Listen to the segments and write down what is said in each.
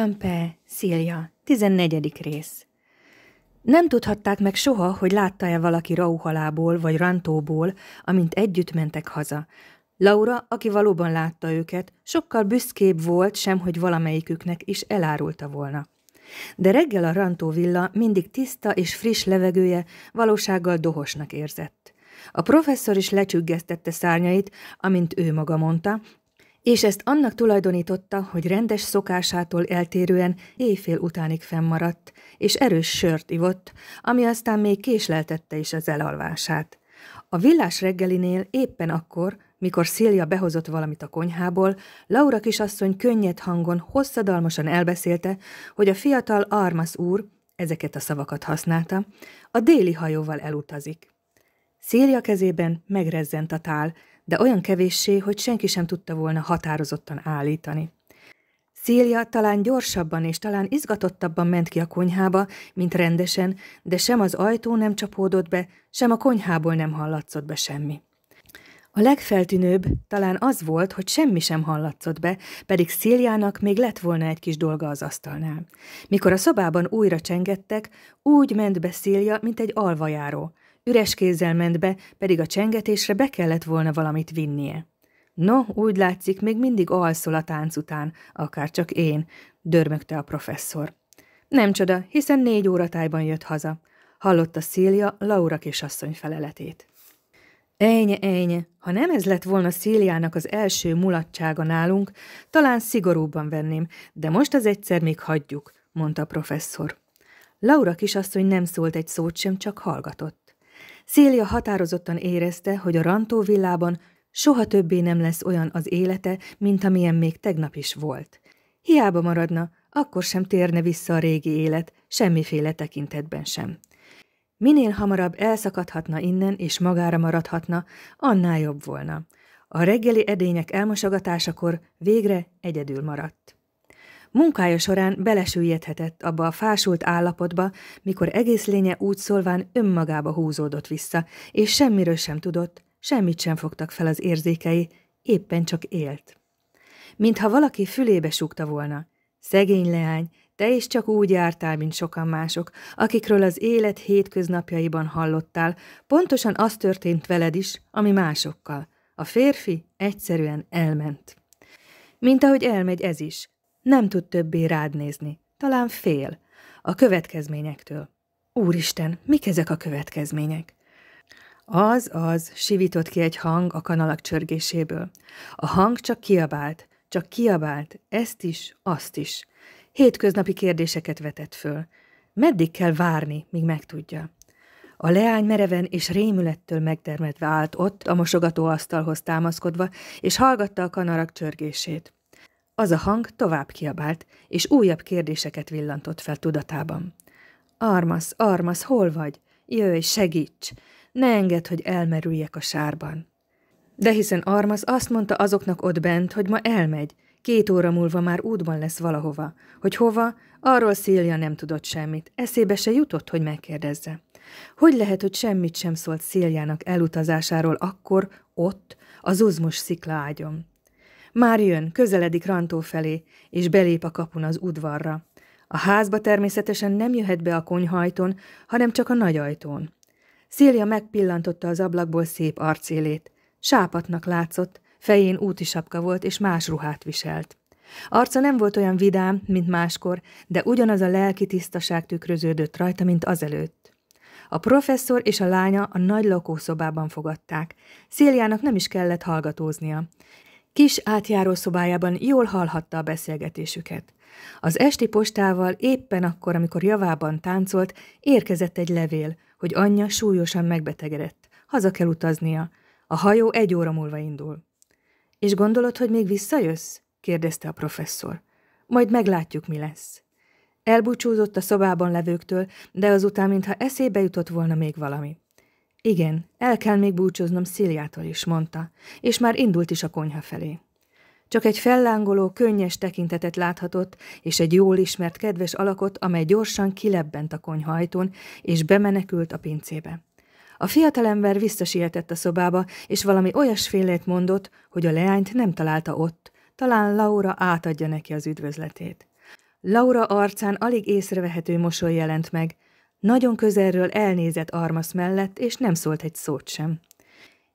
Lampe, Szilja, 14. rész. Nem tudhatták meg soha, hogy látta-e valaki Rauhalából vagy Rantóból, amint együtt mentek haza. Laura, aki valóban látta őket, sokkal büszkébb volt sem, hogy valamelyiküknek is elárulta volna. De reggel a Rantó villa mindig tiszta és friss levegője valósággal dohosnak érzett. A professzor is lecsüggesztette szárnyait, amint ő maga mondta, és ezt annak tulajdonította, hogy rendes szokásától eltérően éjfél utánig fennmaradt, és erős sört ivott, ami aztán még késleltette is az elalvását. A villás reggelinél éppen akkor, mikor Szilja behozott valamit a konyhából, Laura kisasszony könnyed hangon hosszadalmasan elbeszélte, hogy a fiatal Armas úr, ezeket a szavakat használta, a déli hajóval elutazik. Szilja kezében megrezzent a tál, de olyan kevéssé, hogy senki sem tudta volna határozottan állítani. Szélia talán gyorsabban és talán izgatottabban ment ki a konyhába, mint rendesen, de sem az ajtó nem csapódott be, sem a konyhából nem hallatszott be semmi. A legfeltűnőbb talán az volt, hogy semmi sem hallatszott be, pedig Széliának még lett volna egy kis dolga az asztalnál. Mikor a szobában újra csengettek, úgy ment be Szélia, mint egy alvajáró. Üres kézzel ment be, pedig a csengetésre be kellett volna valamit vinnie. No, úgy látszik, még mindig alszol a tánc után, akár csak én, dörmögte a professzor. Nem csoda, hiszen négy óratájban jött haza. Hallotta Szília Laura kisasszony feleletét. Ejnye, ejnye, ha nem ez lett volna Szíliának az első mulatsága nálunk, talán szigorúbban venném, de most az egyszer még hagyjuk, mondta a professzor. Laura kisasszony nem szólt egy szót sem, csak hallgatott. Szélia határozottan érezte, hogy a Rantó villában soha többé nem lesz olyan az élete, mint amilyen még tegnap is volt. Hiába maradna, akkor sem térne vissza a régi élet, semmiféle tekintetben sem. Minél hamarabb elszakadhatna innen, és magára maradhatna, annál jobb volna. A reggeli edények elmosogatásakor végre egyedül maradt. Munkája során belesüllyedhetett abba a fásult állapotba, mikor egész lénye úgy szólván önmagába húzódott vissza, és semmiről sem tudott, semmit sem fogtak fel az érzékei, éppen csak élt. Mintha valaki fülébe súgta volna. Szegény leány, te is csak úgy jártál, mint sokan mások, akikről az élet hétköznapjaiban hallottál, pontosan az történt veled is, ami másokkal. A férfi egyszerűen elment. Mint ahogy elmegy ez is, nem tud többé rád nézni. Talán fél. A következményektől. Úristen, mik ezek a következmények? Az, az, sivított ki egy hang a kanalak csörgéséből. A hang csak kiabált, csak kiabált, ezt is, azt is. Hétköznapi kérdéseket vetett föl. Meddig kell várni, míg megtudja? A leány mereven és rémülettől megdermedve állt ott, a mosogató asztalhoz támaszkodva, és hallgatta a kanarak csörgését. Az a hang tovább kiabált, és újabb kérdéseket villantott fel tudatában. Armasz, Armasz, hol vagy? Jöjj, segíts! Ne engedd, hogy elmerüljek a sárban. De hiszen Armasz azt mondta azoknak ott bent, hogy ma elmegy, két óra múlva már útban lesz valahova. Hogy hova, arról Szilja nem tudott semmit, eszébe se jutott, hogy megkérdezze. Hogy lehet, hogy semmit sem szólt Sziljának elutazásáról akkor, ott, az uzmos sziklágyon? Már jön, közeledik Rantó felé, és belép a kapun az udvarra. A házba természetesen nem jöhet be a konyhajtón, hanem csak a nagy ajtón. Szélia megpillantotta az ablakból szép arcélét. Sápatnak látszott, fején úti sapka volt, és más ruhát viselt. Arca nem volt olyan vidám, mint máskor, de ugyanaz a lelki tisztaság tükröződött rajta, mint azelőtt. A professzor és a lánya a nagy lakószobában fogadták. Széliának nem is kellett hallgatóznia. Kis átjáró szobájában jól hallhatta a beszélgetésüket. Az esti postával éppen akkor, amikor javában táncolt, érkezett egy levél, hogy anyja súlyosan megbetegedett. Haza kell utaznia. A hajó egy óra múlva indul. És gondolod, hogy még visszajössz? kérdezte a professzor. Majd meglátjuk, mi lesz. Elbúcsúzott a szobában levőktől, de azután, mintha eszébe jutott volna még valami. Igen, el kell még búcsúznom Sziliától is, mondta, és már indult is a konyha felé. Csak egy fellángoló, könnyes tekintetet láthatott, és egy jól ismert kedves alakot, amely gyorsan kilebbent a konyhajtón, és bemenekült a pincébe. A fiatalember visszasietett a szobába, és valami olyasfélét mondott, hogy a leányt nem találta ott, talán Laura átadja neki az üdvözletét. Laura arcán alig észrevehető mosoly jelent meg, nagyon közelről elnézett Armas mellett, és nem szólt egy szót sem.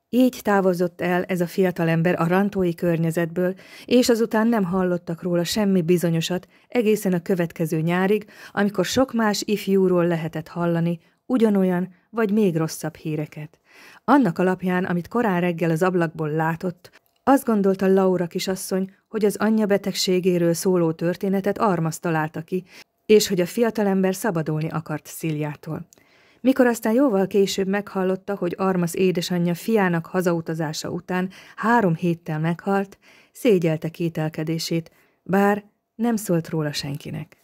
Így távozott el ez a fiatalember a rantói környezetből, és azután nem hallottak róla semmi bizonyosat egészen a következő nyárig, amikor sok más ifjúról lehetett hallani, ugyanolyan vagy még rosszabb híreket. Annak alapján, amit korán reggel az ablakból látott, azt gondolta Laura kisasszony, hogy az anyja betegségéről szóló történetet Armas találta ki, és hogy a fiatalember szabadulni akart Sziljától. Mikor aztán jóval később meghallotta, hogy Armas édesanyja fiának hazautazása után három héttel meghalt, szégyelte kételkedését, bár nem szólt róla senkinek.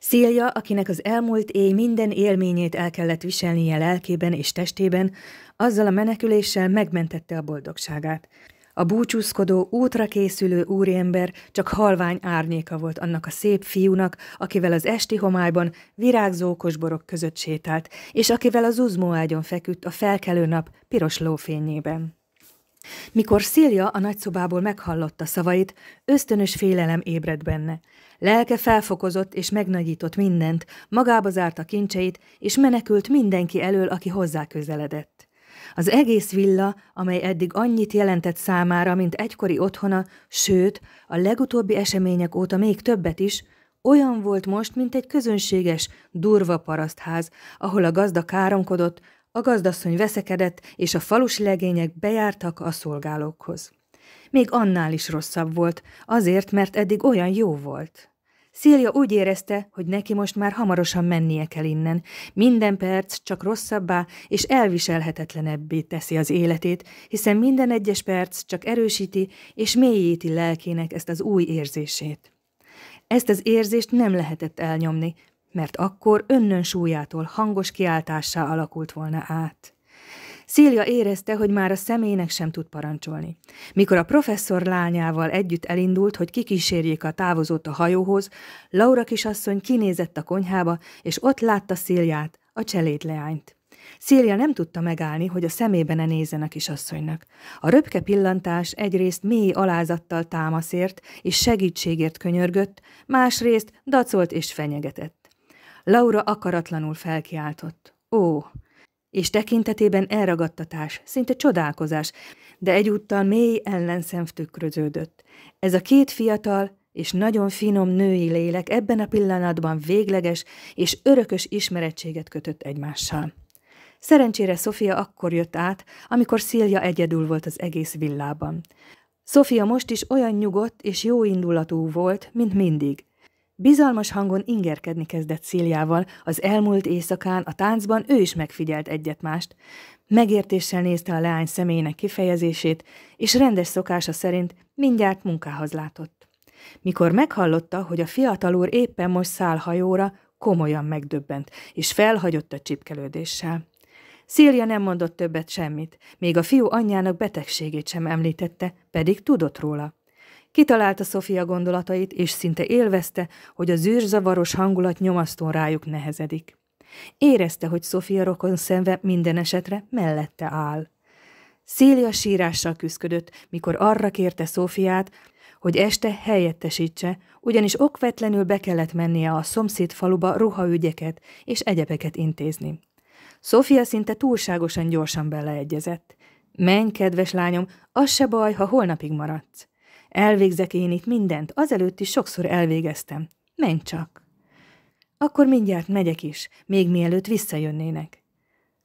Szilja, akinek az elmúlt éj minden élményét el kellett viselnie lelkében és testében, azzal a meneküléssel megmentette a boldogságát. A búcsúszkodó, útra készülő úriember csak halvány árnyéka volt annak a szép fiúnak, akivel az esti homályban virágzó kosborok között sétált, és akivel az ágyon feküdt a felkelő nap piros lófényében. Mikor Szilja a nagyszobából meghallotta szavait, ösztönös félelem ébredt benne. Lelke felfokozott és megnagyított mindent, magába zárta kincseit, és menekült mindenki elől, aki hozzá közeledett. Az egész villa, amely eddig annyit jelentett számára, mint egykori otthona, sőt, a legutóbbi események óta még többet is, olyan volt most, mint egy közönséges, durva parasztház, ahol a gazda káromkodott, a gazdasszony veszekedett, és a falusi legények bejártak a szolgálókhoz. Még annál is rosszabb volt, azért, mert eddig olyan jó volt. Szilja úgy érezte, hogy neki most már hamarosan mennie kell innen. Minden perc csak rosszabbá és elviselhetetlenebbé teszi az életét, hiszen minden egyes perc csak erősíti és mélyíti lelkének ezt az új érzését. Ezt az érzést nem lehetett elnyomni, mert akkor önnön súlyától hangos kiáltássá alakult volna át. Szília érezte, hogy már a személynek sem tud parancsolni. Mikor a professzor lányával együtt elindult, hogy kikísérjék a távozót a hajóhoz, Laura kisasszony kinézett a konyhába, és ott látta Szíliát, a cselédleányt. Szélia nem tudta megállni, hogy a szemébe ne nézzen a kisasszonynak. A röpke pillantás egyrészt mély alázattal támaszért és segítségért könyörgött, másrészt dacolt és fenyegetett. Laura akaratlanul felkiáltott. Ó, és tekintetében elragadtatás, szinte csodálkozás, de egyúttal mély ellenszenv tükröződött. Ez a két fiatal és nagyon finom női lélek ebben a pillanatban végleges és örökös ismerettséget kötött egymással. Szerencsére Sofia akkor jött át, amikor Szilja egyedül volt az egész villában. Sofia most is olyan nyugodt és jó indulatú volt, mint mindig – Bizalmas hangon ingerkedni kezdett Szíliával, az elmúlt éjszakán a táncban ő is megfigyelt egyetmást. Megértéssel nézte a leány személynek kifejezését, és rendes szokása szerint mindjárt munkához látott. Mikor meghallotta, hogy a fiatal úr éppen most száll hajóra, komolyan megdöbbent, és felhagyott a csipkelődéssel. Szilja nem mondott többet semmit, még a fiú anyjának betegségét sem említette, pedig tudott róla. Kitalálta Sofia gondolatait, és szinte élvezte, hogy a zűrzavaros hangulat nyomasztón rájuk nehezedik. Érezte, hogy Sofia rokon szemve minden esetre mellette áll. Szília sírással küzdött, mikor arra kérte Szófiát, hogy este helyettesítse, ugyanis okvetlenül be kellett mennie a szomszéd faluba ruhaügyeket és egyebeket intézni. Szófia szinte túlságosan gyorsan beleegyezett. Menj, kedves lányom, az se baj, ha holnapig maradsz. Elvégzek én itt mindent, azelőtt is sokszor elvégeztem. Menj csak! Akkor mindjárt megyek is, még mielőtt visszajönnének.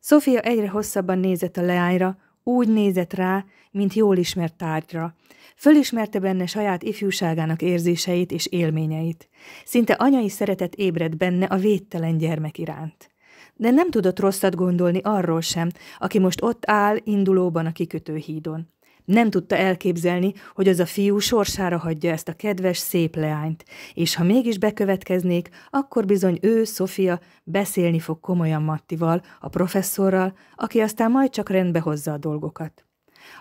Sofia egyre hosszabban nézett a leányra, úgy nézett rá, mint jól ismert tárgyra. Fölismerte benne saját ifjúságának érzéseit és élményeit. Szinte anyai szeretet ébredt benne a védtelen gyermek iránt. De nem tudott rosszat gondolni arról sem, aki most ott áll indulóban a kikötőhídon. Nem tudta elképzelni, hogy az a fiú sorsára hagyja ezt a kedves, szép leányt, és ha mégis bekövetkeznék, akkor bizony ő, Sofia, beszélni fog komolyan Mattival, a professzorral, aki aztán majd csak rendbe hozza a dolgokat.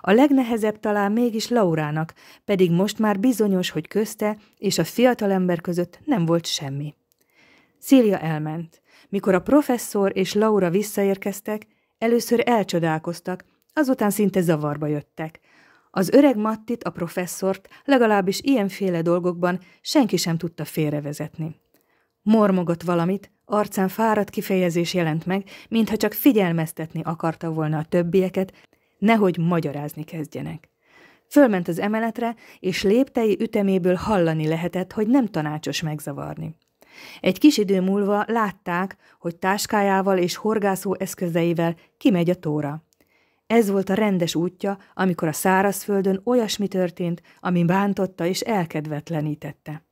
A legnehezebb talán mégis Laurának, pedig most már bizonyos, hogy közte és a fiatalember között nem volt semmi. Szília elment. Mikor a professzor és Laura visszaérkeztek, először elcsodálkoztak, azután szinte zavarba jöttek. Az öreg Mattit, a professzort legalábbis ilyenféle dolgokban senki sem tudta félrevezetni. Mormogott valamit, arcán fáradt kifejezés jelent meg, mintha csak figyelmeztetni akarta volna a többieket, nehogy magyarázni kezdjenek. Fölment az emeletre, és léptei üteméből hallani lehetett, hogy nem tanácsos megzavarni. Egy kis idő múlva látták, hogy táskájával és horgászó eszközeivel kimegy a tóra. Ez volt a rendes útja, amikor a szárazföldön olyasmi történt, ami bántotta és elkedvetlenítette.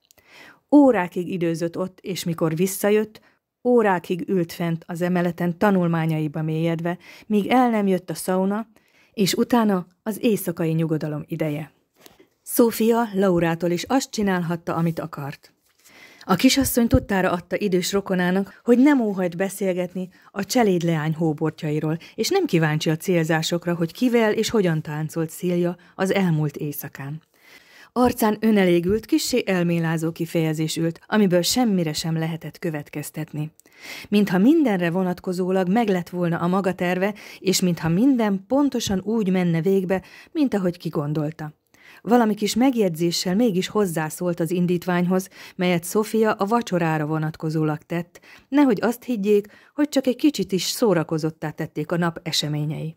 Órákig időzött ott, és mikor visszajött, órákig ült fent az emeleten tanulmányaiba mélyedve, míg el nem jött a szauna, és utána az éjszakai nyugodalom ideje. Szófia Laurától is azt csinálhatta, amit akart. A kisasszony tudtára adta idős rokonának, hogy nem óhajt beszélgetni a cselédleány hóbortjairól, és nem kíváncsi a célzásokra, hogy kivel és hogyan táncolt Szilja az elmúlt éjszakán. Arcán önelégült, kissé elmélázó kifejezés ült, amiből semmire sem lehetett következtetni. Mintha mindenre vonatkozólag meg lett volna a maga terve, és mintha minden pontosan úgy menne végbe, mint ahogy kigondolta valami kis megjegyzéssel mégis hozzászólt az indítványhoz, melyet Sofia a vacsorára vonatkozólag tett, nehogy azt higgyék, hogy csak egy kicsit is szórakozottá tették a nap eseményei.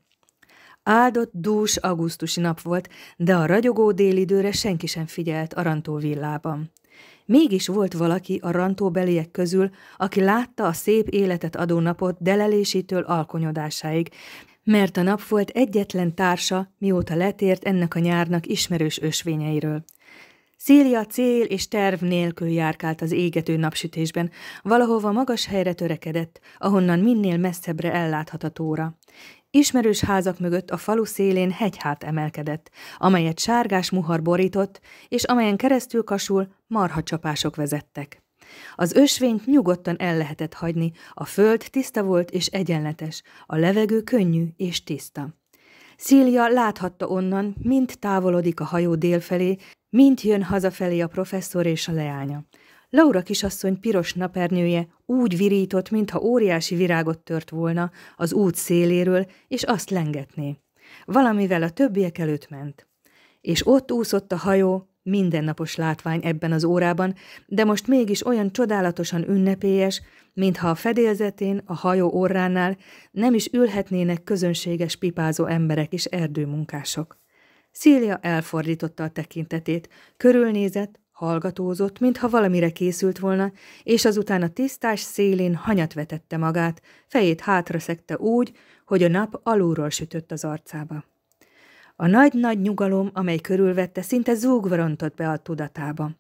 Áldott, dús augusztusi nap volt, de a ragyogó délidőre senki sem figyelt a Rantó villában. Mégis volt valaki a rantó beliek közül, aki látta a szép életet adó napot delelésétől alkonyodásáig, mert a nap volt egyetlen társa, mióta letért ennek a nyárnak ismerős ösvényeiről. Szília cél és terv nélkül járkált az égető napsütésben, valahova magas helyre törekedett, ahonnan minél messzebbre elláthatatóra. Ismerős házak mögött a falu szélén hegyhát emelkedett, amelyet sárgás muhar borított, és amelyen keresztül kasul marhacsapások vezettek. Az ösvényt nyugodtan el lehetett hagyni, a föld tiszta volt és egyenletes, a levegő könnyű és tiszta. Szília láthatta onnan, mint távolodik a hajó délfelé, mint jön hazafelé a professzor és a leánya. Laura kisasszony piros napernyője úgy virított, mintha óriási virágot tört volna az út széléről, és azt lengetné. Valamivel a többiek előtt ment. És ott úszott a hajó, Mindennapos látvány ebben az órában, de most mégis olyan csodálatosan ünnepélyes, mintha a fedélzetén, a hajó orránál nem is ülhetnének közönséges pipázó emberek és erdőmunkások. Szília elfordította a tekintetét, körülnézett, hallgatózott, mintha valamire készült volna, és azután a tisztás szélén hanyat vetette magát, fejét szekte úgy, hogy a nap alulról sütött az arcába. A nagy-nagy nyugalom, amely körülvette, szinte zúgvarantott be a tudatába.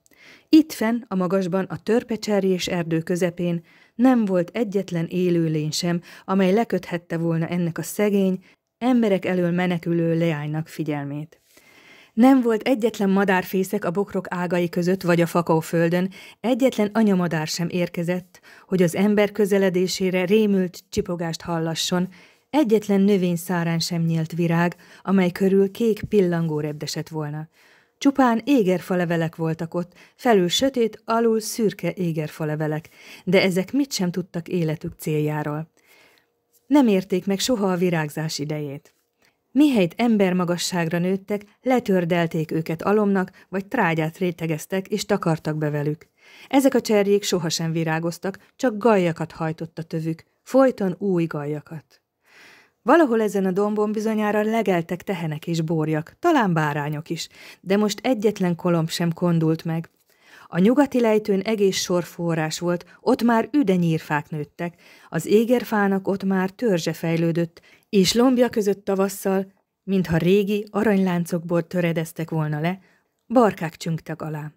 Itt fenn, a magasban, a törpecserjés erdő közepén nem volt egyetlen élőlény sem, amely leköthette volna ennek a szegény, emberek elől menekülő leánynak figyelmét. Nem volt egyetlen madárfészek a bokrok ágai között vagy a fakaóföldön, egyetlen anyamadár sem érkezett, hogy az ember közeledésére rémült csipogást hallasson, Egyetlen növény szárán sem nyílt virág, amely körül kék pillangó repdesett volna. Csupán égerfalevelek voltak ott, felül sötét, alul szürke égerfalevelek, de ezek mit sem tudtak életük céljáról. Nem érték meg soha a virágzás idejét. Mihelyt embermagasságra nőttek, letördelték őket alomnak, vagy trágyát rétegeztek, és takartak be velük. Ezek a cserjék sohasem virágoztak, csak gajakat hajtott a tövük, folyton új gajakat. Valahol ezen a dombon bizonyára legeltek tehenek és borjak, talán bárányok is, de most egyetlen kolomb sem kondult meg. A nyugati lejtőn egész sor forrás volt, ott már üde nyírfák nőttek, az égerfának ott már törzse fejlődött, és lombja között tavasszal, mintha régi aranyláncokból töredeztek volna le, barkák csüngtek alá.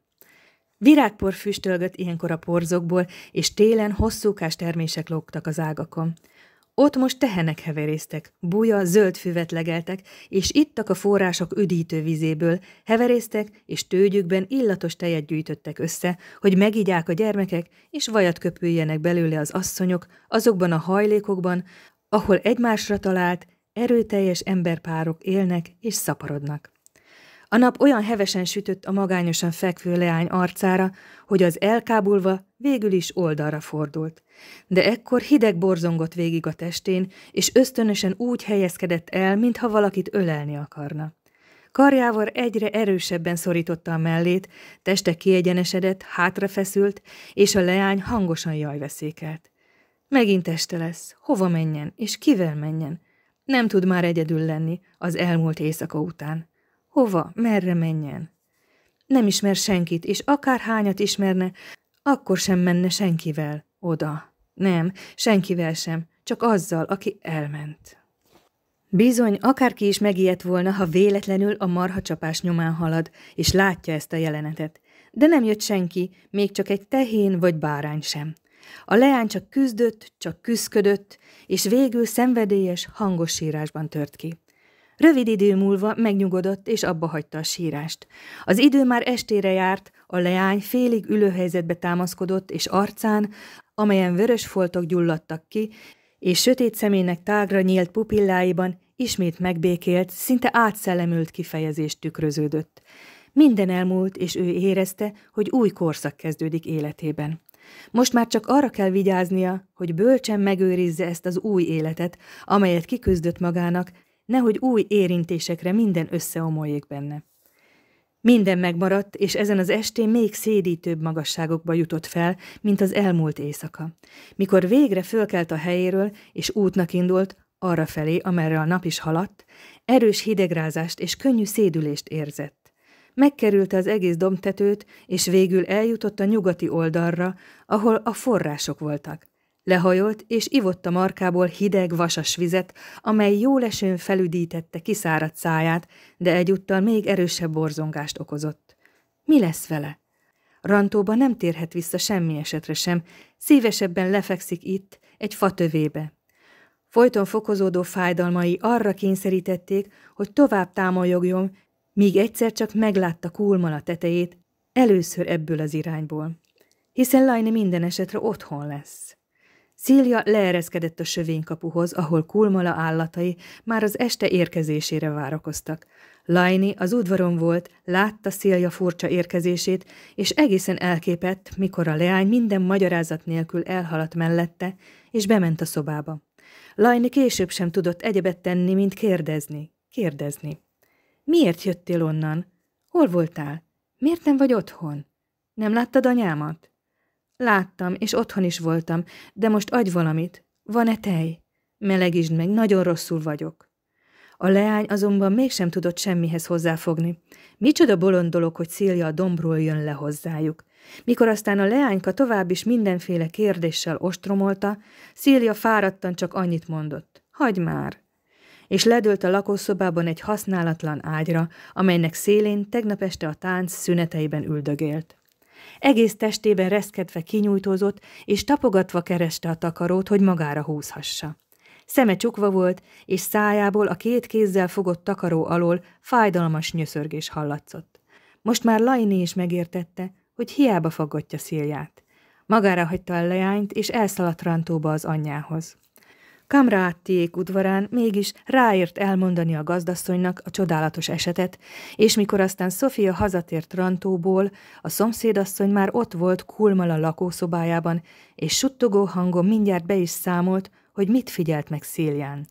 Virágpor füstölgött ilyenkor a porzokból, és télen hosszúkás termések lógtak az ágakon. Ott most tehenek heverésztek, buja zöld füvet legeltek, és ittak a források üdítő vizéből, heverésztek, és tőgyükben illatos tejet gyűjtöttek össze, hogy megigyák a gyermekek, és vajat köpüljenek belőle az asszonyok, azokban a hajlékokban, ahol egymásra talált, erőteljes emberpárok élnek és szaporodnak. A nap olyan hevesen sütött a magányosan fekvő leány arcára, hogy az elkábulva végül is oldalra fordult. De ekkor hideg borzongott végig a testén, és ösztönösen úgy helyezkedett el, mintha valakit ölelni akarna. Karjával egyre erősebben szorította a mellét, teste kiegyenesedett, hátrafeszült, és a leány hangosan jajveszékelt. Megint este lesz, hova menjen, és kivel menjen? Nem tud már egyedül lenni az elmúlt éjszaka után. Hova, merre menjen? Nem ismer senkit, és akár hányat ismerne, akkor sem menne senkivel oda. Nem, senkivel sem, csak azzal, aki elment. Bizony, akárki is megijedt volna, ha véletlenül a marha csapás nyomán halad, és látja ezt a jelenetet. De nem jött senki, még csak egy tehén vagy bárány sem. A leány csak küzdött, csak küszködött, és végül szenvedélyes, hangos sírásban tört ki. Rövid idő múlva megnyugodott és abba hagyta a sírást. Az idő már estére járt, a leány félig ülőhelyzetbe támaszkodott, és arcán, amelyen vörös foltok gyulladtak ki, és sötét szemének tágra nyílt pupilláiban ismét megbékélt, szinte átszellemült kifejezést tükröződött. Minden elmúlt, és ő érezte, hogy új korszak kezdődik életében. Most már csak arra kell vigyáznia, hogy bölcsen megőrizze ezt az új életet, amelyet kiküzdött magának, nehogy új érintésekre minden összeomoljék benne. Minden megmaradt, és ezen az estén még szédítőbb magasságokba jutott fel, mint az elmúlt éjszaka. Mikor végre fölkelt a helyéről, és útnak indult, arra felé, amerre a nap is haladt, erős hidegrázást és könnyű szédülést érzett. Megkerülte az egész domtetőt, és végül eljutott a nyugati oldalra, ahol a források voltak. Lehajolt, és ivott a markából hideg, vasas vizet, amely jólesőn felüdítette kiszáradt száját, de egyúttal még erősebb borzongást okozott. Mi lesz vele? Rantóba nem térhet vissza semmi esetre sem, szívesebben lefekszik itt, egy fatövébe. Folyton fokozódó fájdalmai arra kényszerítették, hogy tovább támoljogjon, míg egyszer csak meglátta Kulman a tetejét, először ebből az irányból. Hiszen Lajni minden esetre otthon lesz. Szília leereszkedett a sövénykapuhoz, ahol kulmala állatai már az este érkezésére várakoztak. Lajni az udvaron volt, látta Szilja furcsa érkezését, és egészen elképett, mikor a leány minden magyarázat nélkül elhaladt mellette, és bement a szobába. Lajni később sem tudott egyebet tenni, mint kérdezni, kérdezni. Miért jöttél onnan? Hol voltál? Miért nem vagy otthon? Nem láttad anyámat? Láttam, és otthon is voltam, de most adj valamit. Van-e tej? Melegítsd meg, nagyon rosszul vagyok. A leány azonban mégsem tudott semmihez hozzáfogni. Micsoda bolond dolog, hogy Szilja a dombról jön le hozzájuk. Mikor aztán a leányka tovább is mindenféle kérdéssel ostromolta, Szilja fáradtan csak annyit mondott. Hagy már! És ledőlt a lakószobában egy használatlan ágyra, amelynek szélén tegnap este a tánc szüneteiben üldögélt. Egész testében reszkedve kinyújtózott, és tapogatva kereste a takarót, hogy magára húzhassa. Szeme csukva volt, és szájából a két kézzel fogott takaró alól fájdalmas nyöszörgés hallatszott. Most már Lainé is megértette, hogy hiába faggatja szélját. Magára hagyta a leányt, és elszaladt rantóba az anyjához. Kamráttiék udvarán mégis ráért elmondani a gazdasszonynak a csodálatos esetet, és mikor aztán Sofia hazatért Rantóból, a szomszédasszony már ott volt Kulmal a lakószobájában, és suttogó hangon mindjárt be is számolt, hogy mit figyelt meg Szélján.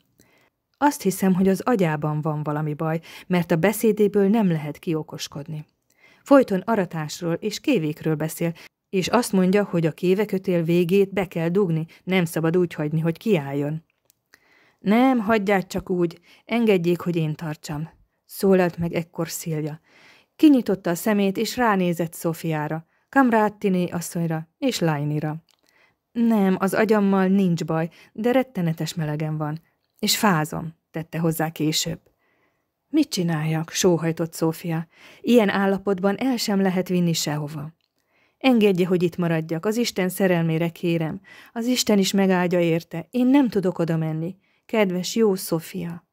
Azt hiszem, hogy az agyában van valami baj, mert a beszédéből nem lehet kiokoskodni. Folyton aratásról és kévékről beszél, és azt mondja, hogy a kévekötél végét be kell dugni, nem szabad úgy hagyni, hogy kiálljon. Nem, hagyját csak úgy, engedjék, hogy én tartsam. Szólalt meg ekkor Szilja. Kinyitotta a szemét, és ránézett Szofiára, Kamráttiné asszonyra és Lainira. Nem, az agyammal nincs baj, de rettenetes melegem van. És fázom, tette hozzá később. Mit csináljak? sóhajtott Szófia. Ilyen állapotban el sem lehet vinni sehova. Engedje, hogy itt maradjak, az Isten szerelmére kérem. Az Isten is megáldja érte, én nem tudok oda menni. Kedves, jó Szofia!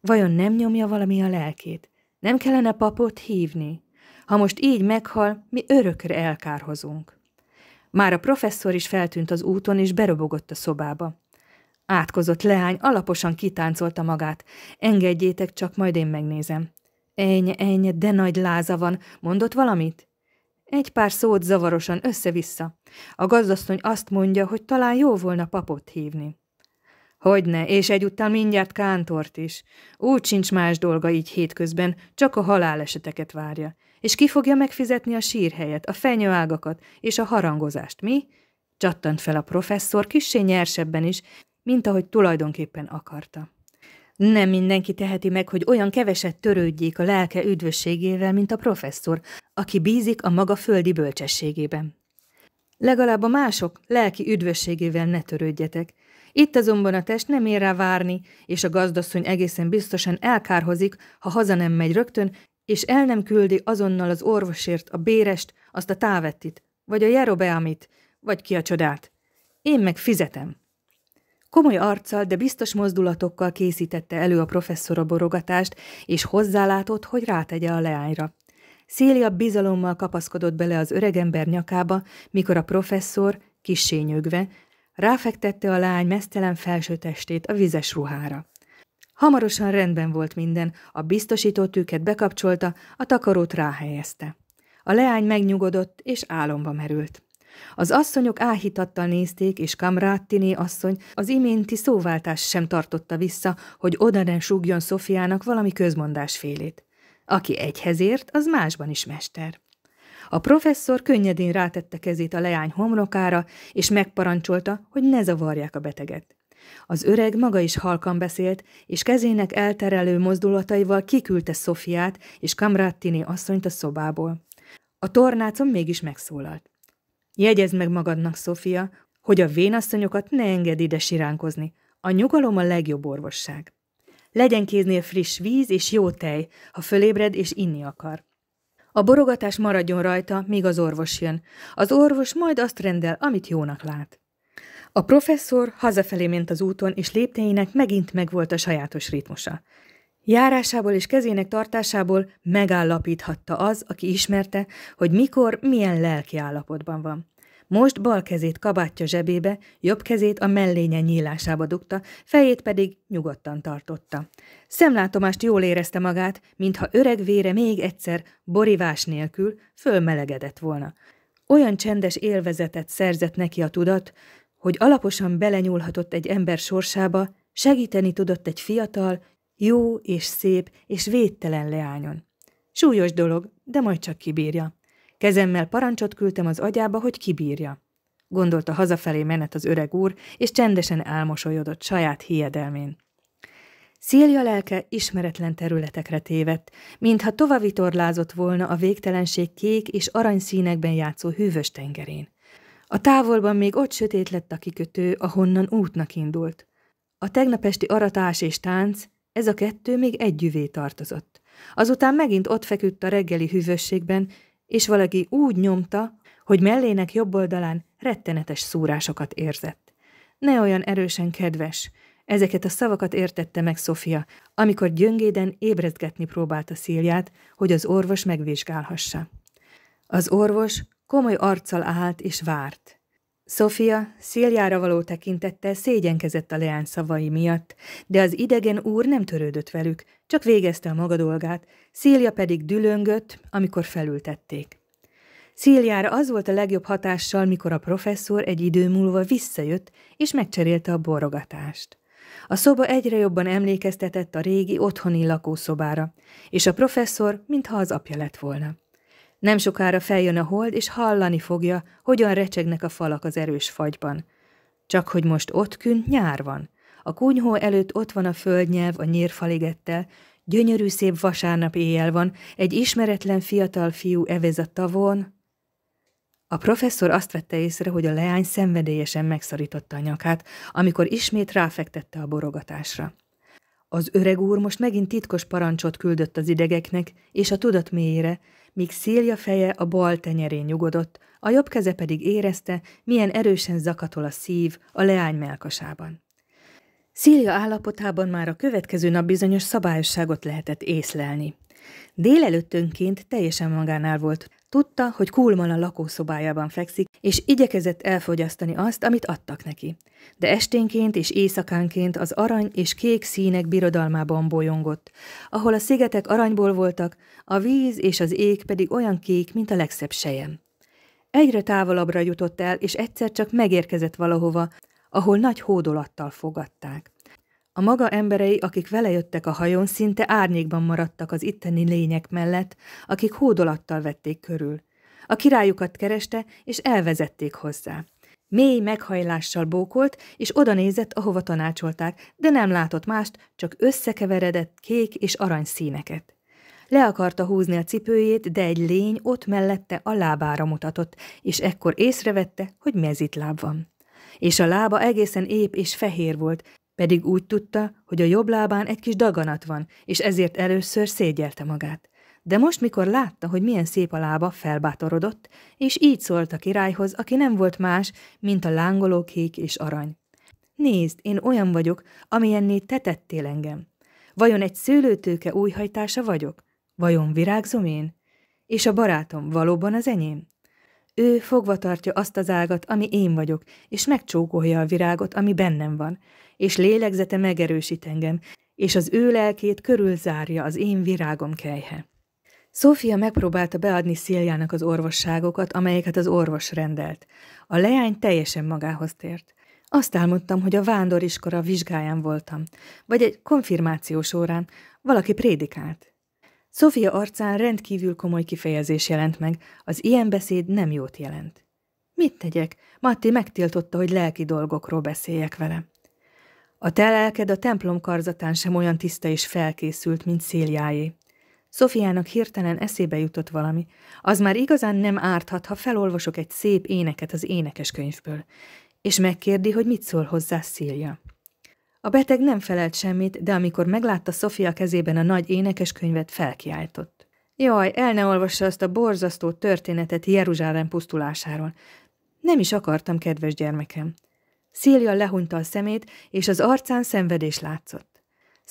Vajon nem nyomja valami a lelkét? Nem kellene papot hívni? Ha most így meghal, mi örökre elkárhozunk. Már a professzor is feltűnt az úton, és berobogott a szobába. Átkozott leány alaposan kitáncolta magát. Engedjétek csak, majd én megnézem. Ennyi, ennyi, de nagy láza van. Mondott valamit? Egy pár szót zavarosan össze-vissza. A gazdasszony azt mondja, hogy talán jó volna papot hívni. Hogyne, és egyúttal mindjárt kántort is. Úgy sincs más dolga így hétközben, csak a haláleseteket várja. És ki fogja megfizetni a sírhelyet, a fenyőágakat és a harangozást, mi? Csattant fel a professzor, kissé nyersebben is, mint ahogy tulajdonképpen akarta. Nem mindenki teheti meg, hogy olyan keveset törődjék a lelke üdvösségével, mint a professzor, aki bízik a maga földi bölcsességében. Legalább a mások lelki üdvösségével ne törődjetek, itt azonban a test nem ér rá várni, és a gazdasszony egészen biztosan elkárhozik, ha haza nem megy rögtön, és el nem küldi azonnal az orvosért, a bérest, azt a távettit, vagy a jerobeamit, vagy ki a csodát. Én meg fizetem. Komoly arccal, de biztos mozdulatokkal készítette elő a professzor a borogatást, és hozzálátott, hogy rátegye a leányra. Szélia bizalommal kapaszkodott bele az öregember nyakába, mikor a professzor, kissé nyögve, Ráfektette a lány mesztelen felső testét a vizes ruhára. Hamarosan rendben volt minden, a biztosító tűket bekapcsolta, a takarót ráhelyezte. A leány megnyugodott és álomba merült. Az asszonyok áhítattal nézték, és Kamráttiné asszony az iménti szóváltás sem tartotta vissza, hogy oda ne súgjon Szofiának valami félét. Aki egyhez ért, az másban is mester. A professzor könnyedén rátette kezét a leány homlokára, és megparancsolta, hogy ne zavarják a beteget. Az öreg maga is halkan beszélt, és kezének elterelő mozdulataival kiküldte Szofiát és Kamrattini asszonyt a szobából. A tornácon mégis megszólalt. Jegyezd meg magadnak, Szofia, hogy a vénasszonyokat ne engedi, ide siránkozni. A nyugalom a legjobb orvosság. Legyen kéznél friss víz és jó tej, ha fölébred és inni akar. A borogatás maradjon rajta, míg az orvos jön. Az orvos majd azt rendel, amit jónak lát. A professzor hazafelé ment az úton, és lépteinek megint megvolt a sajátos ritmusa. Járásából és kezének tartásából megállapíthatta az, aki ismerte, hogy mikor, milyen lelki állapotban van. Most bal kezét kabátja zsebébe, jobb kezét a mellénye nyílásába dugta, fejét pedig nyugodtan tartotta. Szemlátomást jól érezte magát, mintha öreg vére még egyszer, borivás nélkül, fölmelegedett volna. Olyan csendes élvezetet szerzett neki a tudat, hogy alaposan belenyúlhatott egy ember sorsába, segíteni tudott egy fiatal, jó és szép és védtelen leányon. Súlyos dolog, de majd csak kibírja. Kezemmel parancsot küldtem az agyába, hogy kibírja. Gondolta hazafelé menet az öreg úr, és csendesen álmosolyodott saját hiedelmén. Szilja lelke ismeretlen területekre tévedt, mintha tovavitorlázott volna a végtelenség kék és aranyszínekben játszó hűvös tengerén. A távolban még ott sötét lett a kikötő, ahonnan útnak indult. A tegnapesti aratás és tánc, ez a kettő még együvé tartozott. Azután megint ott feküdt a reggeli hűvösségben, és valaki úgy nyomta, hogy mellének jobb oldalán rettenetes szúrásokat érzett. Ne olyan erősen kedves, ezeket a szavakat értette meg Sofia, amikor gyöngéden ébrezgetni próbálta Szíliát, hogy az orvos megvizsgálhassa. Az orvos komoly arccal állt és várt. Sofia széljára való tekintettel szégyenkezett a leány szavai miatt, de az idegen úr nem törődött velük, csak végezte a maga dolgát, Szélja pedig dülöngött, amikor felültették. Széljára az volt a legjobb hatással, mikor a professzor egy idő múlva visszajött, és megcserélte a borogatást. A szoba egyre jobban emlékeztetett a régi otthoni lakószobára, és a professzor, mintha az apja lett volna. Nem sokára feljön a hold, és hallani fogja, hogyan recsegnek a falak az erős fagyban. Csak hogy most ott kün nyár van. A kunyhó előtt ott van a földnyelv a nyírfaligettel, gyönyörű szép vasárnap éjjel van, egy ismeretlen fiatal fiú evez a tavon. A professzor azt vette észre, hogy a leány szenvedélyesen megszorította a nyakát, amikor ismét ráfektette a borogatásra. Az öreg úr most megint titkos parancsot küldött az idegeknek, és a tudat mélyére, míg Szilja feje a bal tenyerén nyugodott, a jobb keze pedig érezte, milyen erősen zakatol a szív a leány melkasában. Szilja állapotában már a következő nap bizonyos szabályosságot lehetett észlelni. Délelőttönként teljesen magánál volt, Tudta, hogy Kulman a lakószobájában fekszik, és igyekezett elfogyasztani azt, amit adtak neki. De esténként és éjszakánként az arany és kék színek birodalmában bolyongott, ahol a szigetek aranyból voltak, a víz és az ég pedig olyan kék, mint a legszebb sejem. Egyre távolabbra jutott el, és egyszer csak megérkezett valahova, ahol nagy hódolattal fogadták. A maga emberei, akik vele jöttek a hajón, szinte árnyékban maradtak az itteni lények mellett, akik hódolattal vették körül. A királyukat kereste, és elvezették hozzá. Mély meghajlással bókolt, és oda nézett, ahova tanácsolták, de nem látott mást, csak összekeveredett kék és arany színeket. Le akarta húzni a cipőjét, de egy lény ott mellette a lábára mutatott, és ekkor észrevette, hogy mezitláb van. És a lába egészen ép és fehér volt, pedig úgy tudta, hogy a jobb lábán egy kis daganat van, és ezért először szégyelte magát. De most, mikor látta, hogy milyen szép a lába, felbátorodott, és így szólt a királyhoz, aki nem volt más, mint a lángoló kék és arany. Nézd, én olyan vagyok, amilyenné te tettél engem. Vajon egy szőlőtőke újhajtása vagyok? Vajon virágzom én? És a barátom valóban az enyém? Ő fogva tartja azt az ágat, ami én vagyok, és megcsókolja a virágot, ami bennem van, és lélegzete megerősít engem, és az ő lelkét körülzárja az én virágom kelyhe. Szófia megpróbálta beadni Szíliának az orvosságokat, amelyeket az orvos rendelt. A leány teljesen magához tért. Azt álmodtam, hogy a vándoriskora vizsgáján voltam, vagy egy konfirmációs órán valaki prédikált. Sofia arcán rendkívül komoly kifejezés jelent meg, az ilyen beszéd nem jót jelent. Mit tegyek? Matti megtiltotta, hogy lelki dolgokról beszéljek vele. A te lelked a templom karzatán sem olyan tiszta és felkészült, mint széljáé. Szofiának hirtelen eszébe jutott valami. Az már igazán nem árthat, ha felolvasok egy szép éneket az énekeskönyvből. És megkérdi, hogy mit szól hozzá Szilja. A beteg nem felelt semmit, de amikor meglátta Sofia kezében a nagy énekeskönyvet, felkiáltott. Jaj, el ne olvassa azt a borzasztó történetet Jeruzsálem pusztulásáról. Nem is akartam, kedves gyermekem. Szélia lehunta a szemét, és az arcán szenvedés látszott.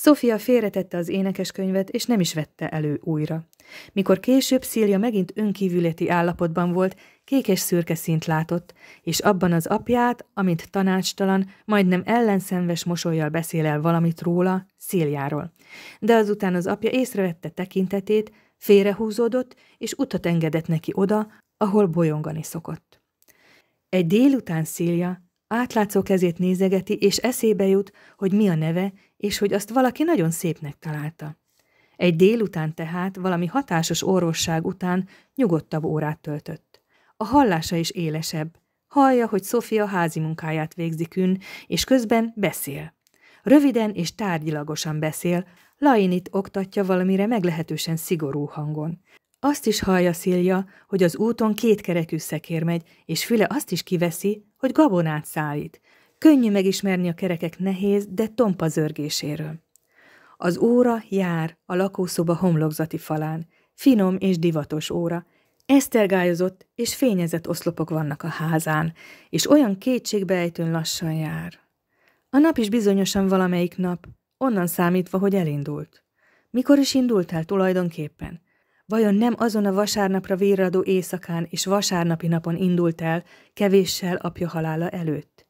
Sofia félretette az énekeskönyvet, és nem is vette elő újra. Mikor később Szilja megint önkívületi állapotban volt, kékes-szürke szint látott, és abban az apját, amint tanácstalan, majdnem ellenszenves mosolyjal beszél el valamit róla, Sziljáról. De azután az apja észrevette tekintetét, félrehúzódott, és utat engedett neki oda, ahol bolyongani szokott. Egy délután Szilja átlátszó kezét nézegeti, és eszébe jut, hogy mi a neve, és hogy azt valaki nagyon szépnek találta. Egy délután tehát, valami hatásos orvosság után nyugodtabb órát töltött. A hallása is élesebb. Hallja, hogy Sofia házi munkáját végzi kün, és közben beszél. Röviden és tárgyilagosan beszél, Lainit oktatja valamire meglehetősen szigorú hangon. Azt is hallja Szilja, hogy az úton két kerekű szekér megy, és füle azt is kiveszi, hogy gabonát szállít, Könnyű megismerni a kerekek nehéz, de tompa zörgéséről. Az óra jár a lakószoba homlokzati falán, finom és divatos óra, esztergályozott és fényezett oszlopok vannak a házán, és olyan kétségbeejtőn lassan jár. A nap is bizonyosan valamelyik nap, onnan számítva, hogy elindult. Mikor is indult el tulajdonképpen? Vajon nem azon a vasárnapra véradó éjszakán és vasárnapi napon indult el, kevéssel apja halála előtt?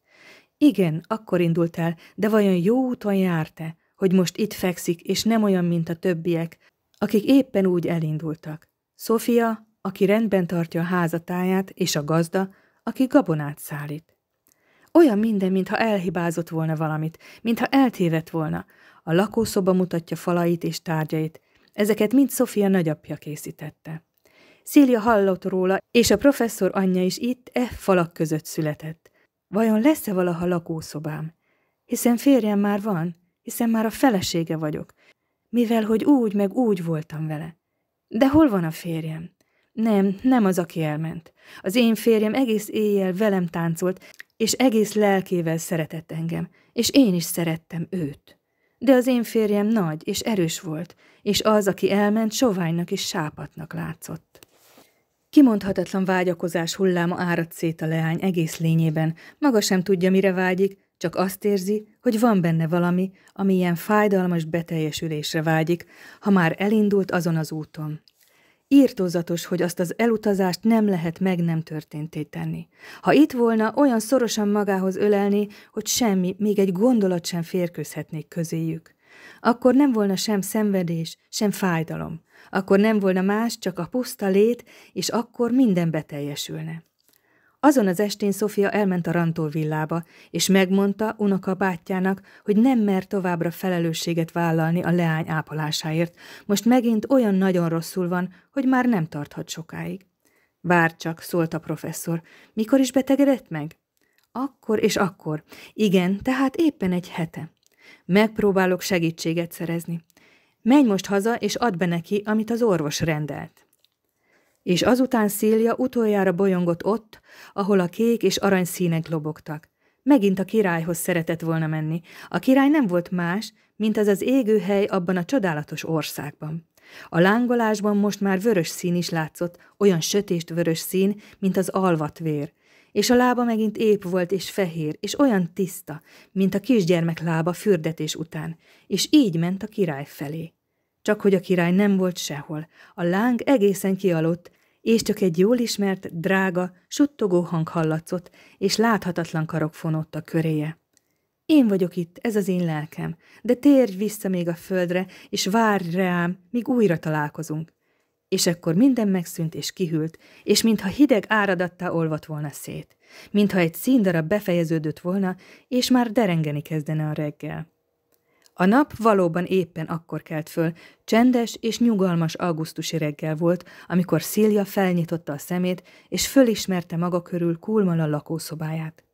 Igen, akkor indult el, de vajon jó úton járt-e, hogy most itt fekszik, és nem olyan, mint a többiek, akik éppen úgy elindultak. Sofia, aki rendben tartja a házatáját, és a gazda, aki gabonát szállít. Olyan minden, mintha elhibázott volna valamit, mintha eltévedt volna. A lakószoba mutatja falait és tárgyait. Ezeket mind Sofia nagyapja készítette. Szélia hallott róla, és a professzor anyja is itt e falak között született. Vajon lesz-e valaha lakószobám? Hiszen férjem már van, hiszen már a felesége vagyok, mivel hogy úgy meg úgy voltam vele. De hol van a férjem? Nem, nem az, aki elment. Az én férjem egész éjjel velem táncolt, és egész lelkével szeretett engem, és én is szerettem őt. De az én férjem nagy és erős volt, és az, aki elment, soványnak és sápatnak látszott. Kimondhatatlan vágyakozás hulláma árad szét a leány egész lényében, maga sem tudja, mire vágyik, csak azt érzi, hogy van benne valami, ami ilyen fájdalmas beteljesülésre vágyik, ha már elindult azon az úton. Írtózatos, hogy azt az elutazást nem lehet meg nem történté tenni. Ha itt volna, olyan szorosan magához ölelni, hogy semmi, még egy gondolat sem férkőzhetnék közéjük. Akkor nem volna sem szenvedés, sem fájdalom. Akkor nem volna más, csak a puszta lét, és akkor minden beteljesülne. Azon az estén Sofia elment a Rantó villába, és megmondta unoka bátyjának, hogy nem mer továbbra felelősséget vállalni a leány ápolásáért, most megint olyan nagyon rosszul van, hogy már nem tarthat sokáig. Vár csak, szólt a professzor, mikor is betegedett meg? Akkor és akkor. Igen, tehát éppen egy hete. Megpróbálok segítséget szerezni. Menj most haza, és add be neki, amit az orvos rendelt. És azután Szélia utoljára bolyongott ott, ahol a kék és arany színek lobogtak. Megint a királyhoz szeretett volna menni. A király nem volt más, mint az az égő hely abban a csodálatos országban. A lángolásban most már vörös szín is látszott, olyan sötést vörös szín, mint az alvatvér, és a lába megint ép volt és fehér, és olyan tiszta, mint a kisgyermek lába fürdetés után, és így ment a király felé. Csak hogy a király nem volt sehol, a láng egészen kialudt, és csak egy jól ismert, drága, suttogó hang hallatszott, és láthatatlan karok fonottak köréje. Én vagyok itt, ez az én lelkem, de térj vissza még a földre, és várj rám, míg újra találkozunk. És ekkor minden megszűnt és kihűlt, és mintha hideg áradattá olvat volna szét, mintha egy színdarab befejeződött volna, és már derengeni kezdene a reggel. A nap valóban éppen akkor kelt föl, csendes és nyugalmas augusztusi reggel volt, amikor Szilja felnyitotta a szemét, és fölismerte maga körül Kulmala lakószobáját.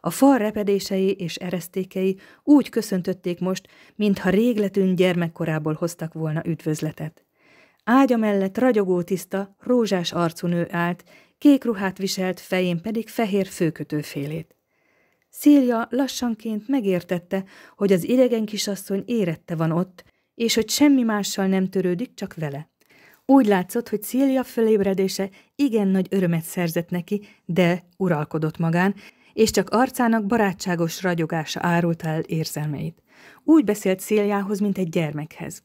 A fal repedései és eresztékei úgy köszöntötték most, mintha régletűn gyermekkorából hoztak volna üdvözletet. Ágya mellett ragyogó tiszta, rózsás arcú nő állt, kék ruhát viselt, fején pedig fehér főkötőfélét. Szília lassanként megértette, hogy az idegen kisasszony érette van ott, és hogy semmi mással nem törődik, csak vele. Úgy látszott, hogy Szília fölébredése igen nagy örömet szerzett neki, de uralkodott magán, és csak arcának barátságos ragyogása árult el érzelmeit. Úgy beszélt Szíliához, mint egy gyermekhez.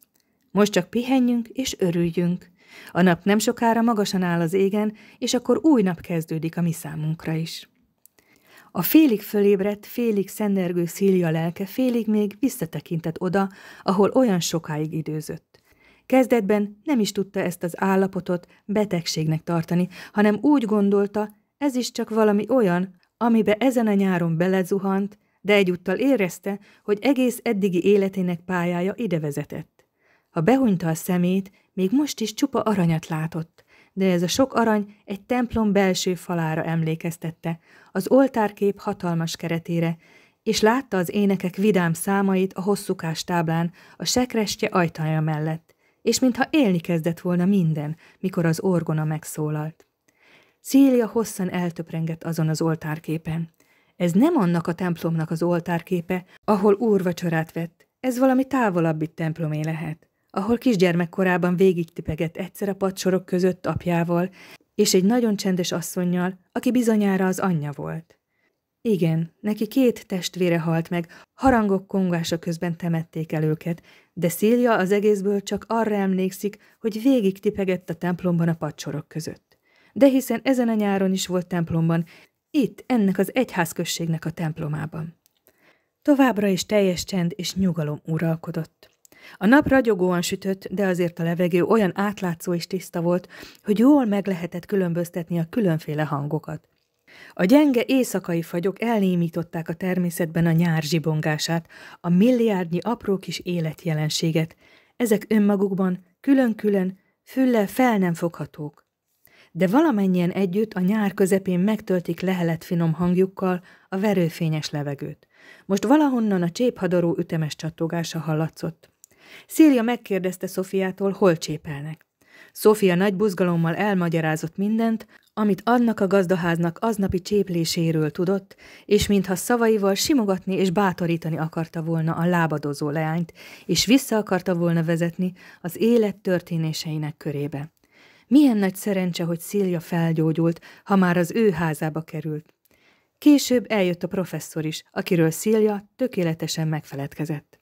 Most csak pihenjünk és örüljünk. A nap nem sokára magasan áll az égen, és akkor új nap kezdődik a mi számunkra is. A félig fölébredt, félig szendergő Szília lelke félig még visszatekintett oda, ahol olyan sokáig időzött. Kezdetben nem is tudta ezt az állapotot betegségnek tartani, hanem úgy gondolta, ez is csak valami olyan, amibe ezen a nyáron belezuhant, de egyúttal érezte, hogy egész eddigi életének pályája ide vezetett. Ha behunyta a szemét, még most is csupa aranyat látott, de ez a sok arany egy templom belső falára emlékeztette, az oltárkép hatalmas keretére, és látta az énekek vidám számait a hosszúkás táblán, a sekrestje ajtaja mellett, és mintha élni kezdett volna minden, mikor az orgona megszólalt. Célia hosszan eltöprengett azon az oltárképen. Ez nem annak a templomnak az oltárképe, ahol úrvacsorát vett, ez valami távolabbi templomé lehet ahol kisgyermekkorában végigtipegett egyszer a padsorok között apjával, és egy nagyon csendes asszonynal, aki bizonyára az anyja volt. Igen, neki két testvére halt meg, harangok kongása közben temették el őket, de Szilja az egészből csak arra emlékszik, hogy végig tipegett a templomban a padsorok között. De hiszen ezen a nyáron is volt templomban, itt, ennek az egyházközségnek a templomában. Továbbra is teljes csend és nyugalom uralkodott. A nap ragyogóan sütött, de azért a levegő olyan átlátszó és tiszta volt, hogy jól meg lehetett különböztetni a különféle hangokat. A gyenge éjszakai fagyok elnémították a természetben a nyár zsibongását, a milliárdnyi apró kis életjelenséget. Ezek önmagukban, külön-külön, fülle fel nem foghatók. De valamennyien együtt a nyár közepén megtöltik lehelet finom hangjukkal a verőfényes levegőt. Most valahonnan a cséphadaró ütemes csattogása hallatszott. Szélia megkérdezte Szofiától, hol csépelnek. Szofia nagy buzgalommal elmagyarázott mindent, amit annak a gazdaháznak aznapi csépléséről tudott, és mintha szavaival simogatni és bátorítani akarta volna a lábadozó leányt, és vissza akarta volna vezetni az élet történéseinek körébe. Milyen nagy szerencse, hogy Szilja felgyógyult, ha már az ő házába került. Később eljött a professzor is, akiről Szilja tökéletesen megfeledkezett.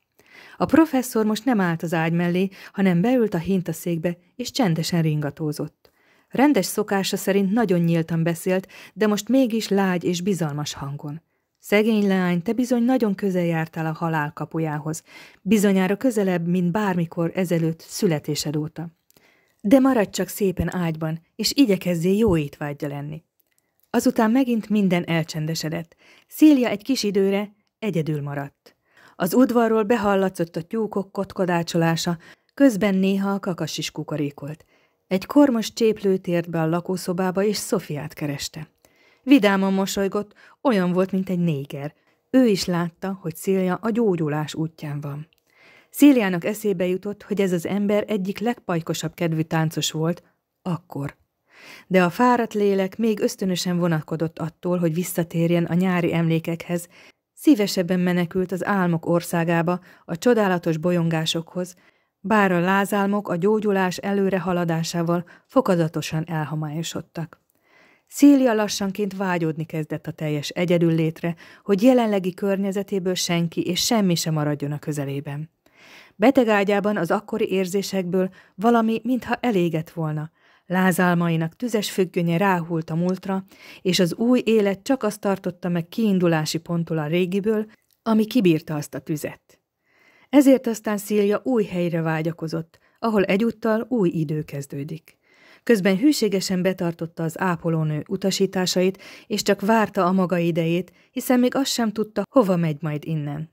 A professzor most nem állt az ágy mellé, hanem beült a hintaszékbe, és csendesen ringatózott. Rendes szokása szerint nagyon nyíltan beszélt, de most mégis lágy és bizalmas hangon. Szegény leány, te bizony nagyon közel jártál a halál kapujához, bizonyára közelebb, mint bármikor ezelőtt születésed óta. De maradj csak szépen ágyban, és igyekezzél jó étvágyja lenni. Azután megint minden elcsendesedett. Szélia egy kis időre egyedül maradt. Az udvarról behallatszott a tyúkok kotkodácsolása, közben néha a kakas is kukorékolt. Egy kormos cséplő tért be a lakószobába, és Szofiát kereste. Vidáman mosolygott, olyan volt, mint egy néger. Ő is látta, hogy Szilja a gyógyulás útján van. Szíliának eszébe jutott, hogy ez az ember egyik legpajkosabb kedvű táncos volt, akkor. De a fáradt lélek még ösztönösen vonatkodott attól, hogy visszatérjen a nyári emlékekhez, Szívesebben menekült az álmok országába, a csodálatos bolyongásokhoz, bár a lázálmok a gyógyulás előre haladásával fokozatosan elhomályosodtak. Szília lassanként vágyódni kezdett a teljes egyedül létre, hogy jelenlegi környezetéből senki és semmi sem maradjon a közelében. Betegágyában az akkori érzésekből valami mintha elégett volna – Lázálmainak tüzes függönye ráhult a múltra, és az új élet csak azt tartotta meg kiindulási ponttól a régiből, ami kibírta azt a tüzet. Ezért aztán Szilja új helyre vágyakozott, ahol egyúttal új idő kezdődik. Közben hűségesen betartotta az ápolónő utasításait, és csak várta a maga idejét, hiszen még azt sem tudta, hova megy majd innen.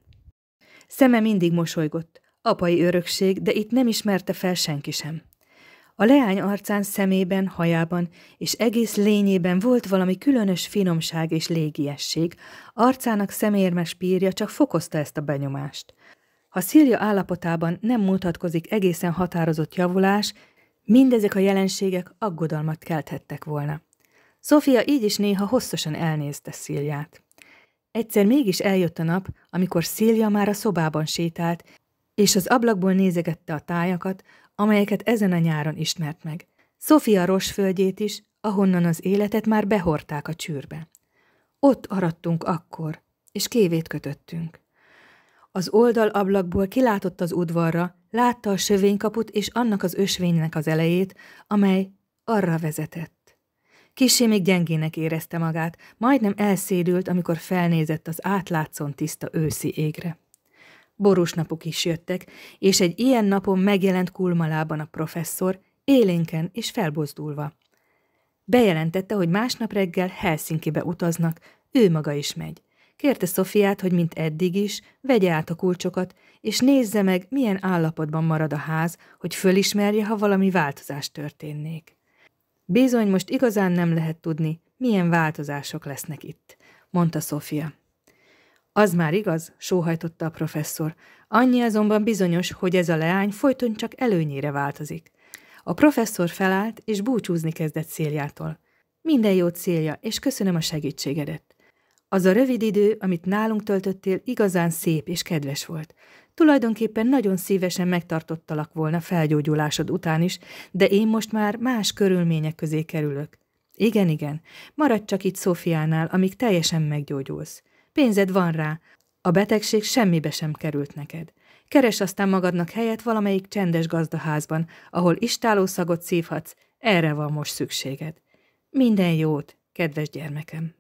Szeme mindig mosolygott, apai örökség, de itt nem ismerte fel senki sem. A leány arcán, szemében, hajában és egész lényében volt valami különös finomság és légiesség, arcának szemérmes pírja csak fokozta ezt a benyomást. Ha Szilja állapotában nem mutatkozik egészen határozott javulás, mindezek a jelenségek aggodalmat kelthettek volna. Sofia így is néha hosszasan elnézte Szilját. Egyszer mégis eljött a nap, amikor Szilja már a szobában sétált, és az ablakból nézegette a tájakat, amelyeket ezen a nyáron ismert meg. Sofia Rosföldjét is, ahonnan az életet már behorták a csűrbe. Ott arattunk akkor, és kévét kötöttünk. Az oldalablakból kilátott az udvarra, látta a sövénykaput és annak az ösvénynek az elejét, amely arra vezetett. Kisé még gyengének érezte magát, majdnem elszédült, amikor felnézett az átlátszon tiszta őszi égre borús napok is jöttek, és egy ilyen napon megjelent kulmalában a professzor, élénken és felbozdulva. Bejelentette, hogy másnap reggel Helsinkibe utaznak, ő maga is megy. Kérte Szofiát, hogy mint eddig is, vegye át a kulcsokat, és nézze meg, milyen állapotban marad a ház, hogy fölismerje, ha valami változás történnék. Bizony most igazán nem lehet tudni, milyen változások lesznek itt, mondta Szofia. Az már igaz, sóhajtotta a professzor. Annyi azonban bizonyos, hogy ez a leány folyton csak előnyére változik. A professzor felállt, és búcsúzni kezdett céljától. Minden jót célja, és köszönöm a segítségedet. Az a rövid idő, amit nálunk töltöttél, igazán szép és kedves volt. Tulajdonképpen nagyon szívesen megtartottalak volna felgyógyulásod után is, de én most már más körülmények közé kerülök. Igen, igen, maradj csak itt Szófiánál, amíg teljesen meggyógyulsz. Pénzed van rá. A betegség semmibe sem került neked. Keres aztán magadnak helyet valamelyik csendes gazdaházban, ahol istáló szagot szívhatsz, erre van most szükséged. Minden jót, kedves gyermekem.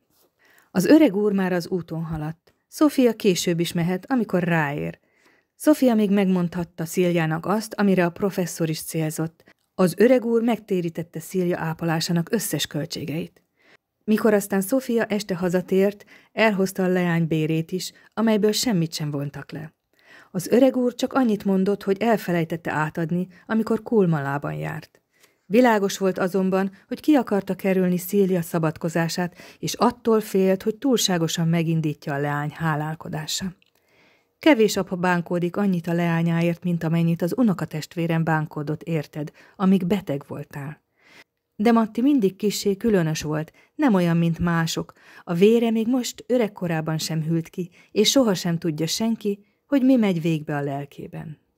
Az öreg úr már az úton haladt. Sofia később is mehet, amikor ráér. Sofia még megmondhatta Sziljának azt, amire a professzor is célzott. Az öreg úr megtérítette Szilja ápolásának összes költségeit. Mikor aztán Sofia este hazatért, elhozta a leány bérét is, amelyből semmit sem vontak le. Az öreg úr csak annyit mondott, hogy elfelejtette átadni, amikor kulmalában járt. Világos volt azonban, hogy ki akarta kerülni Szília szabadkozását, és attól félt, hogy túlságosan megindítja a leány hálálkodása. Kevés apa bánkódik annyit a leányáért, mint amennyit az unokatestvérem bánkódott érted, amíg beteg voltál. De Matti mindig kissé különös volt, nem olyan, mint mások. A vére még most öregkorában sem hűlt ki, és sohasem tudja senki, hogy mi megy végbe a lelkében.